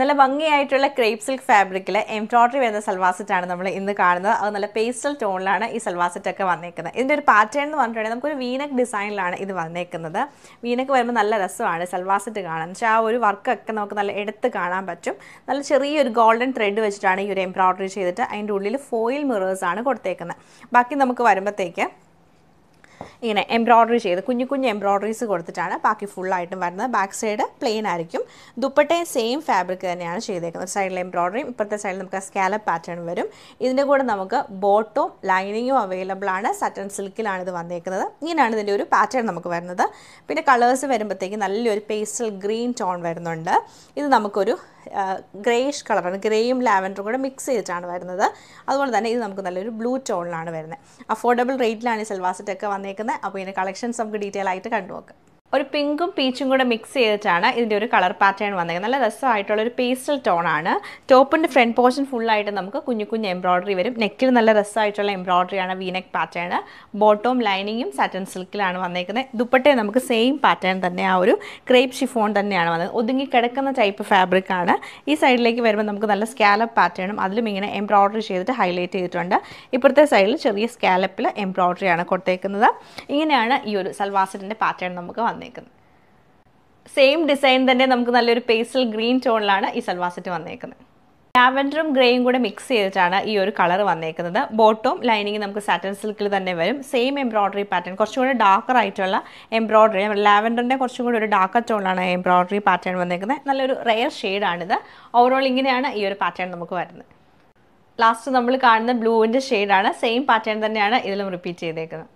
നല്ല ഭംഗിയായിട്ടുള്ള crepe silk ഫാബ്രിക്കിൽ എംബ്രോയ്ഡറി വരുന്ന സൽവാസെറ്റാണ് നമ്മൾ ഇന്ന് കാണുന്നത് അത് നല്ല പേസ്റ്റൽ ടോണിലാണ് ഈ സൽവാസെറ്റൊക്കെ വന്നേക്കുന്നത് ഇതിൻ്റെ ഒരു പാറ്റേൺ എന്ന് പറഞ്ഞിട്ടുണ്ടെങ്കിൽ നമുക്കൊരു വീനക് ഡിസൈനിലാണ് ഇത് വന്നേക്കുന്നത് വീനക്ക് വരുമ്പോൾ നല്ല രസമാണ് സൽവാസെറ്റ് കാണാൻ പക്ഷേ ആ ഒരു വർക്കൊക്കെ നമുക്ക് നല്ല എടുത്ത് കാണാൻ പറ്റും നല്ല ചെറിയൊരു ഗോൾഡൻ ത്രെഡ് വെച്ചിട്ടാണ് ഈ ഒരു എംബ്രോയ്ഡറി ചെയ്തിട്ട് അതിൻ്റെ ഉള്ളിൽ ഫോയിൽ മിറേഴ്സാണ് കൊടുത്തേക്കുന്നത് ബാക്കി നമുക്ക് വരുമ്പോഴത്തേക്ക് ഇങ്ങനെ എംബ്രോയ്ഡറി ചെയ്ത് കുഞ്ഞു കുഞ്ഞു എംബ്രോയ്ഡറീസ് കൊടുത്തിട്ടാണ് ബാക്കി ഫുള്ളായിട്ടും വരുന്നത് ബാക്ക് സൈഡ് പ്ലെയിൻ ആയിരിക്കും ദുപ്പട്ടയും സെയിം ഫാബ്രിക് തന്നെയാണ് ചെയ്തേക്കുന്നത് സൈഡിൽ എംബ്രോയ്ഡറിയും ഇപ്പോഴത്തെ സൈഡിൽ നമുക്ക് സ്കാല പാറ്റേൺ വരും ഇതിൻ്റെ കൂടെ നമുക്ക് ബോട്ടും ലൈനിങ്ങും അവൈലബിൾ ആണ് സറ്റൻ സിൽക്കിലാണ് ഇത് വന്നേക്കുന്നത് ഇങ്ങനെയാണ് ഇതിൻ്റെ ഒരു പാറ്റേൺ നമുക്ക് വരുന്നത് പിന്നെ കളേഴ്സ് വരുമ്പോഴത്തേക്ക് നല്ലൊരു പേസ്റ്റൽ ഗ്രീൻ ടോൺ വരുന്നുണ്ട് ഇത് നമുക്കൊരു ഗ്രേയിഷ് കളറാണ് ഗ്രേയും ലാവൻഡറും കൂടെ മിക്സ് ചെയ്തിട്ടാണ് വരുന്നത് അതുപോലെ തന്നെ ഇത് നമുക്ക് നല്ലൊരു ബ്ലൂ ടോണിലാണ് വരുന്നത് അഫോർഡബിൾ റേറ്റിലാണ് ഈ സെൽവാസെറ്റൊക്കെ വന്നേക്കുന്നത് അപ്പോൾ ഇതിൻ്റെ കളക്ഷൻസ് നമുക്ക് ഡീറ്റെയിൽ ആയിട്ട് കണ്ടുനോക്കാം ഒരു പിങ്കും പീച്ചും കൂടെ മിക്സ് ചെയ്തിട്ടാണ് ഇതിൻ്റെ ഒരു കളർ പാറ്റേൺ വന്നേക്കുന്നത് നല്ല രസമായിട്ടുള്ള ഒരു പേസ്റ്റൽ ടോണാണ് ടോപ്പിൻ്റെ ഫ്രണ്ട് പോർഷൻ ഫുള്ളായിട്ട് നമുക്ക് കുഞ്ഞു കുഞ്ഞു എംബ്രോയ്ഡറി വരും നെക്കിൽ നല്ല രസമായിട്ടുള്ള എംബ്രോയ്ഡറിയാണ് വീനെക്ക് പാറ്റേൺ ബോട്ടോം ലൈനിങ്ങും സാറ്റൺ സിൽക്കിലാണ് വന്നേക്കുന്നത് ദുപ്പട്ടെ നമുക്ക് സെയിം പാറ്റേൺ തന്നെ ആ ഒരു ക്രേപ്പ് ഷിഫോൺ തന്നെയാണ് വന്നത് ഒതുങ്ങി കിടക്കുന്ന ടൈപ്പ് ഫാബ്രിക്കാണ് ഈ സൈഡിലേക്ക് വരുമ്പോൾ നമുക്ക് നല്ല സ്കാലപ്പ് പാറ്റേണും അതിലും ഇങ്ങനെ എംബ്രോയ്ഡറി ചെയ്തിട്ട് ഹൈലൈറ്റ് ചെയ്തിട്ടുണ്ട് ഇപ്പുറത്തെ സൈഡിൽ ചെറിയ സ്കാലപ്പിൽ ആണ് കൊടുത്തേക്കുന്നത് ഇങ്ങനെയാണ് ഈ ഒരു സൽവാസറ്റിൻ്റെ പാറ്റേൺ നമുക്ക് വന്നത് വന്നേക്കുന്നത് സെയിം ഡിസൈൻ തന്നെ നമുക്ക് നല്ലൊരു പേസ്റ്റൽ ഗ്രീൻ ടോണിലാണ് ഈ സൽവാ സെറ്റ് വന്നേക്കുന്നത് ലാവൻഡറും ഗ്രേയും കൂടെ മിക്സ് ചെയ്തിട്ടാണ് ഈ ഒരു കളർ വന്നേക്കുന്നത് ബോട്ടവും ലൈനിങ് നമുക്ക് സാറ്റൻ സിൽക്കിൽ തന്നെ വരും സെയിം എംബ്രോയ്ഡറി പാറ്റേൺ കുറച്ചും കൂടെ ഡാർക്കർ ആയിട്ടുള്ള എംബ്രോയ്ഡറി ലാവൻഡറിൻ്റെ കുറച്ചും കൂടി ഒരു ഡാർക്കർ ടോണാണ് എംബ്രോയ്ഡറി പാറ്റേൺ വന്നേക്കുന്നത് നല്ലൊരു റെയർ ഷെയ്ഡാണിത് ഓവറോൾ ഇങ്ങനെയാണ് ഈ ഒരു പാറ്റേൺ നമുക്ക് വരുന്നത് ലാസ്റ്റ് നമ്മൾ കാണുന്ന ബ്ലൂവിൻ്റെ ഷെയ്ഡാണ് സെയിം പാറ്റേൺ തന്നെയാണ് ഇതിലും റിപ്പീറ്റ് ചെയ്തേക്കുന്നത്